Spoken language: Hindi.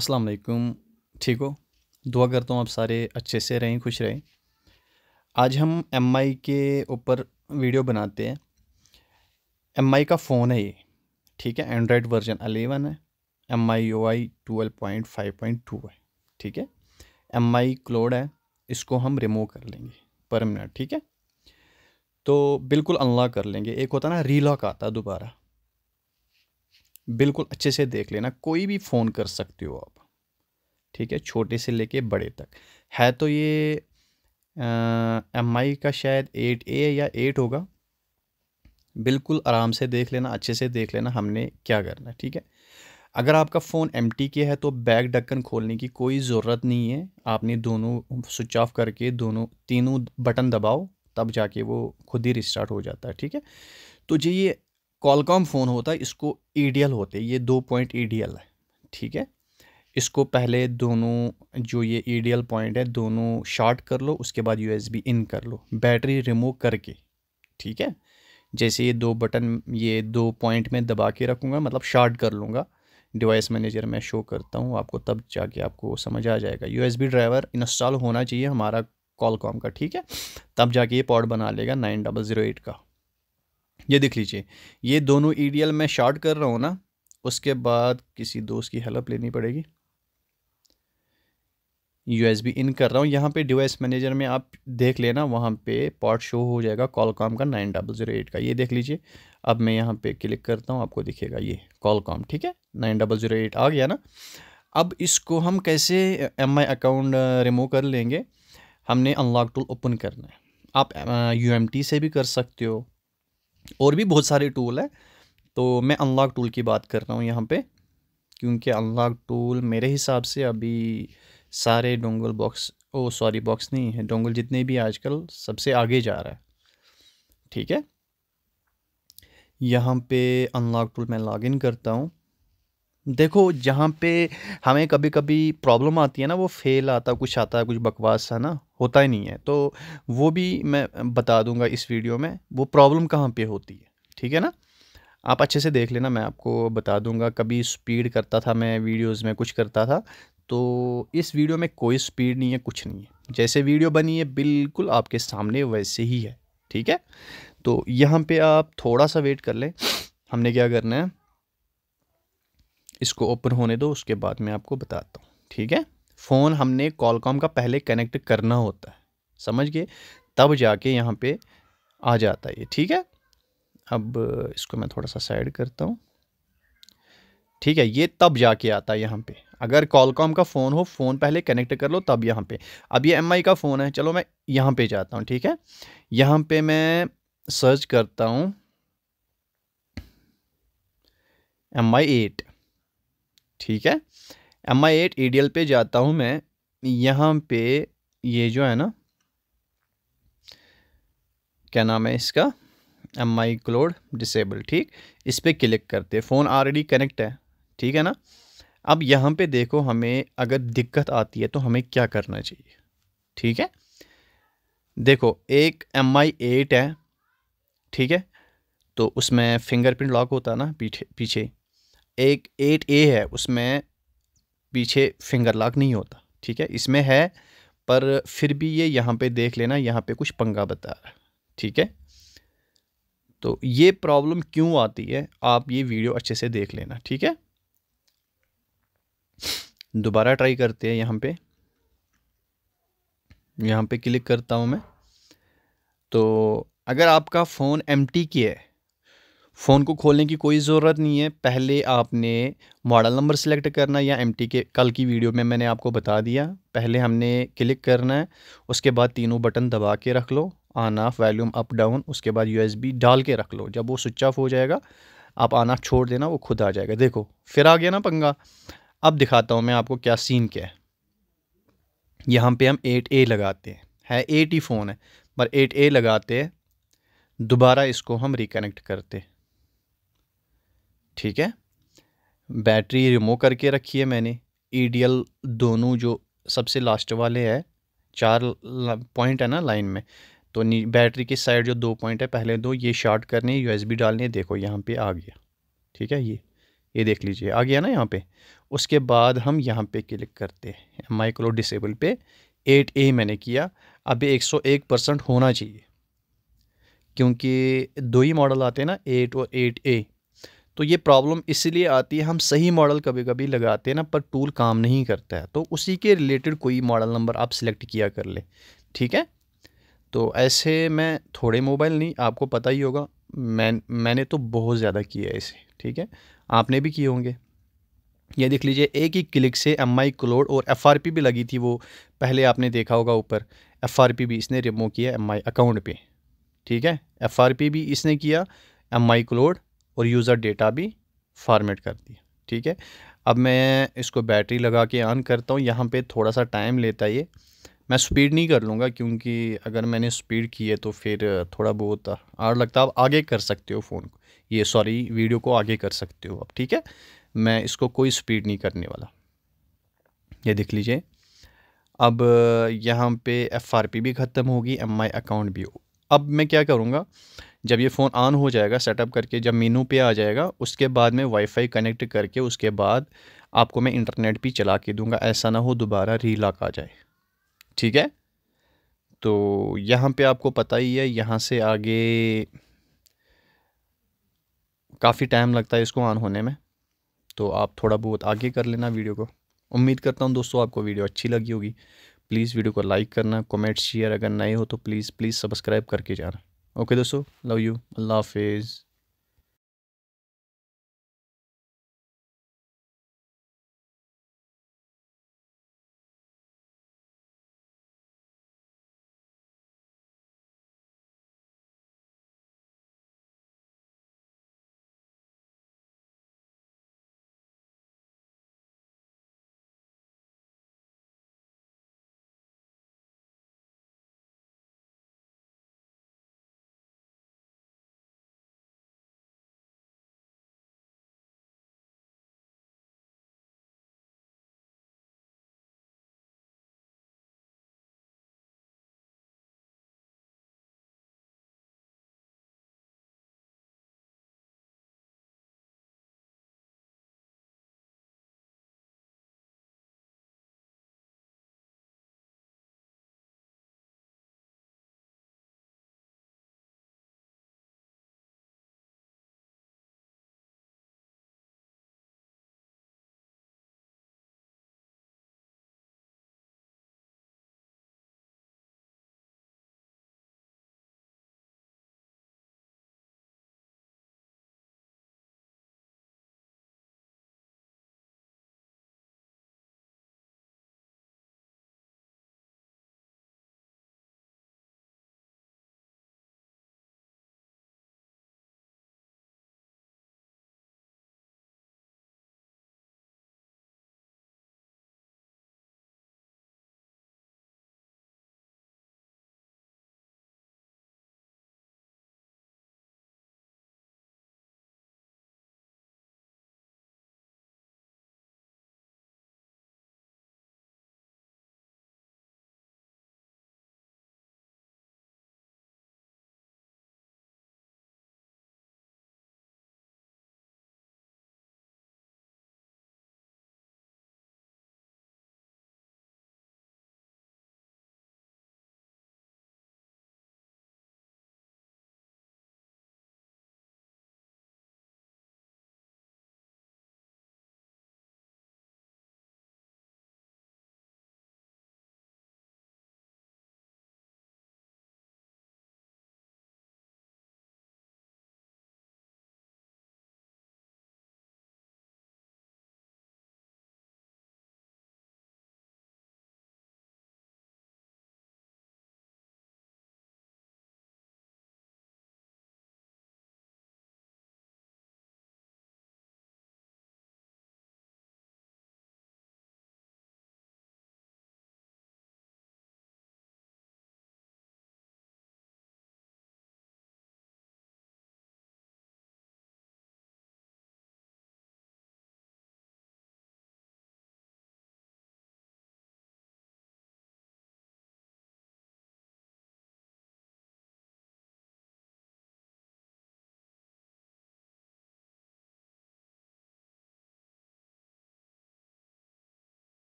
अस्सलाम वालेकुम ठीक हो दुआ करता हूँ आप सारे अच्छे से रहें खुश रहें आज हम एम आई के ऊपर वीडियो बनाते हैं एम आई का फ़ोन है ये ठीक है एंड्रॉयड वर्जन अलेवन है M I O I twelve point five point two है ठीक है एम आई क्लोड है इसको हम रिमूव कर लेंगे पर मिनट ठीक है तो बिल्कुल अनलॉक कर लेंगे एक होता ना रीलॉक आता दोबारा बिल्कुल अच्छे से देख लेना कोई भी फ़ोन कर सकते हो आप ठीक है छोटे से लेके बड़े तक है तो ये एम आई का शायद एट ए या एट होगा बिल्कुल आराम से देख लेना अच्छे से देख लेना हमने क्या करना है ठीक है अगर आपका फ़ोन एम टी के है तो बैक ढक्कन खोलने की कोई ज़रूरत नहीं है आपने दोनों स्विच ऑफ करके दोनों तीनों बटन दबाओ तब जाके वो खुद ही रिस्टार्ट हो जाता है ठीक है तो जी ये कॉलकॉम फ़ोन होता है इसको ई e होते ये दो पॉइंट ई e है ठीक है इसको पहले दोनों जो ये ई e पॉइंट है दोनों शार्ट कर लो उसके बाद यू इन कर लो बैटरी रिमूव करके ठीक है जैसे ये दो बटन ये दो पॉइंट में दबा के रखूँगा मतलब शार्ट कर लूँगा डिवाइस मैनेजर में शो करता हूँ आपको तब जाके आपको समझ आ जाएगा यू ड्राइवर इंस्टॉल होना चाहिए हमारा कॉलकॉम का ठीक है तब जाके ये पॉड बना लेगा नाइन डबल ज़ीरो एट का ये देख लीजिए ये दोनों ई e मैं शॉर्ट कर रहा हूँ ना उसके बाद किसी दोस्त की हेल्प लेनी पड़ेगी यू एस बी इन कर रहा हूँ यहाँ पे डिवाइस मैनेजर में आप देख लेना वहाँ पे पॉट शो हो जाएगा कॉलकॉम का नाइन डबल ज़ीरो एट का ये देख लीजिए अब मैं यहाँ पे क्लिक करता हूँ आपको दिखेगा ये कॉल कॉम ठीक है नाइन डबल ज़ीरो एट आ गया ना अब इसको हम कैसे एम आई अकाउंट रिमूव कर लेंगे हमने अनलॉक टूल ओपन करना है आप यू एम टी से भी कर सकते हो और भी बहुत सारे टूल हैं तो मैं अनलॉक टूल की बात कर रहा हूँ यहाँ पे क्योंकि अनलॉक टूल मेरे हिसाब से अभी सारे डोंगल बॉक्स ओ सॉरी बॉक्स नहीं है डोंगल जितने भी आजकल सबसे आगे जा रहा है ठीक है यहाँ पे अनलॉक टूल मैं लॉगिन करता हूँ देखो जहाँ पे हमें कभी कभी प्रॉब्लम आती है ना वो फेल आता कुछ आता है कुछ बकवास है ना होता ही नहीं है तो वो भी मैं बता दूंगा इस वीडियो में वो प्रॉब्लम कहाँ पे होती है ठीक है ना आप अच्छे से देख लेना मैं आपको बता दूंगा कभी स्पीड करता था मैं वीडियोस में कुछ करता था तो इस वीडियो में कोई स्पीड नहीं है कुछ नहीं है जैसे वीडियो बनी है बिल्कुल आपके सामने वैसे ही है ठीक है तो यहाँ पर आप थोड़ा सा वेट कर लें हमने क्या करना है इसको ओपन होने दो उसके बाद मैं आपको बताता हूँ ठीक है फ़ोन हमने कॉलकॉम का पहले कनेक्ट करना होता है समझ गए तब जाके यहाँ पे आ जाता है ये ठीक है अब इसको मैं थोड़ा सा साइड करता हूँ ठीक है ये तब जाके आता है यहाँ पे अगर कॉलकॉम का फ़ोन हो फ़ोन पहले कनेक्ट कर लो तब यहाँ पे अब ये एम का फ़ोन है चलो मैं यहाँ पे जाता हूँ ठीक है यहाँ पे मैं सर्च करता हूँ एम आई एट ठीक है एम आई एट ई पे जाता हूँ मैं यहाँ पे ये जो है ना क्या नाम है इसका एम आई क्लोड डिसेबल ठीक इस पर क्लिक करते फ़ोन ऑलरेडी कनेक्ट है ठीक है ना अब यहाँ पे देखो हमें अगर दिक्कत आती है तो हमें क्या करना चाहिए ठीक है देखो एक एम आई एट है ठीक है तो उसमें फिंगरप्रिंट लॉक होता है ना पीछे पीछे एक एट ए है उसमें पीछे फिंगर लॉक नहीं होता ठीक है इसमें है पर फिर भी ये यहाँ पे देख लेना यहाँ पे कुछ पंगा बता रहा है ठीक है तो ये प्रॉब्लम क्यों आती है आप ये वीडियो अच्छे से देख लेना ठीक है दोबारा ट्राई करते हैं यहाँ पे यहाँ पे क्लिक करता हूँ मैं तो अगर आपका फ़ोन एम टी की है फ़ोन को खोलने की कोई ज़रूरत नहीं है पहले आपने मॉडल नंबर सेलेक्ट करना या एम के कल की वीडियो में मैंने आपको बता दिया पहले हमने क्लिक करना है उसके बाद तीनों बटन दबा के रख लो on off volume up down उसके बाद यू डाल के रख लो जब वो स्विच ऑफ हो जाएगा आप आना ऑफ छोड़ देना वो खुद आ जाएगा देखो फिर आ गया ना पंगा अब दिखाता हूँ मैं आपको क्या सीन क्या है यहाँ पे हम एट ए लगाते हैं है एट ही फ़ोन है पर एट ए लगाते हैं दोबारा इसको हम रिकनेक्ट करते हैं ठीक है बैटरी रिमूव करके रखी है मैंने ई दोनों जो सबसे लास्ट वाले हैं चार पॉइंट है ना लाइन में तो बैटरी की साइड जो दो पॉइंट है पहले दो ये शार्ट करने यूएसबी डालने देखो यहाँ पे आ गया ठीक है ये ये देख लीजिए आ गया ना यहाँ पे उसके बाद हम यहाँ पे क्लिक करते हैं माइक्रो डिसेबल पे एट ए मैंने किया अभी एक सौ एक परसेंट होना चाहिए क्योंकि दो ही मॉडल आते हैं ना एट और एट ए तो ये प्रॉब्लम इसलिए आती है हम सही मॉडल कभी कभी लगाते हैं ना पर टूल काम नहीं करता है तो उसी के रिलेटेड कोई मॉडल नंबर आप सिलेक्ट किया कर ले ठीक है तो ऐसे मैं थोड़े मोबाइल नहीं आपको पता ही होगा मैं मैंने तो बहुत ज़्यादा किया है इसे ठीक है आपने भी किए होंगे ये देख लीजिए एक ही क्लिक से एम आई क्लोड और एफ आर पी भी लगी थी वो पहले आपने देखा होगा ऊपर एफ आर पी भी इसने रिमूव किया एम आई अकाउंट पे ठीक है एफ आर पी भी इसने किया एम आई क्लोड और यूज़र डेटा भी फॉर्मेट कर दिया ठीक है अब मैं इसको बैटरी लगा के ऑन करता हूँ यहाँ पे थोड़ा सा टाइम लेता है ये मैं स्पीड नहीं कर लूँगा क्योंकि अगर मैंने स्पीड की है तो फिर थोड़ा बहुत आड़ लगता है आप आगे कर सकते हो फ़ोन को ये सॉरी वीडियो को आगे कर सकते हो आप ठीक है मैं इसको कोई स्पीड नहीं करने वाला ये देख लीजिए अब यहाँ पे एफ आर पी भी ख़त्म होगी एम आई अकाउंट भी हो अब मैं क्या करूँगा जब ये फ़ोन ऑन हो जाएगा सेटअप करके जब मीनू पे आ जाएगा उसके बाद में वाईफाई कनेक्ट करके उसके बाद आपको मैं इंटरनेट भी चला के दूंगा ऐसा ना हो दोबारा लॉक आ जाए ठीक है तो यहाँ पे आपको पता ही है यहाँ से आगे काफ़ी टाइम लगता है इसको ऑन होने में तो आप थोड़ा बहुत आगे कर लेना वीडियो को उम्मीद करता हूँ दोस्तों आपको वीडियो अच्छी लगी होगी प्लीज़ वीडियो को लाइक करना कमेंट शेयर अगर नए हो तो प्लीज़ प्लीज़ सब्सक्राइब करके जाना ओके दोस्तों लव यू अल्लाह हाफिज़